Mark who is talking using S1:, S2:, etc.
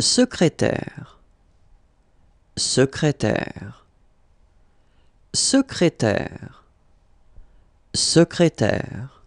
S1: secrétaire secrétaire secrétaire secrétaire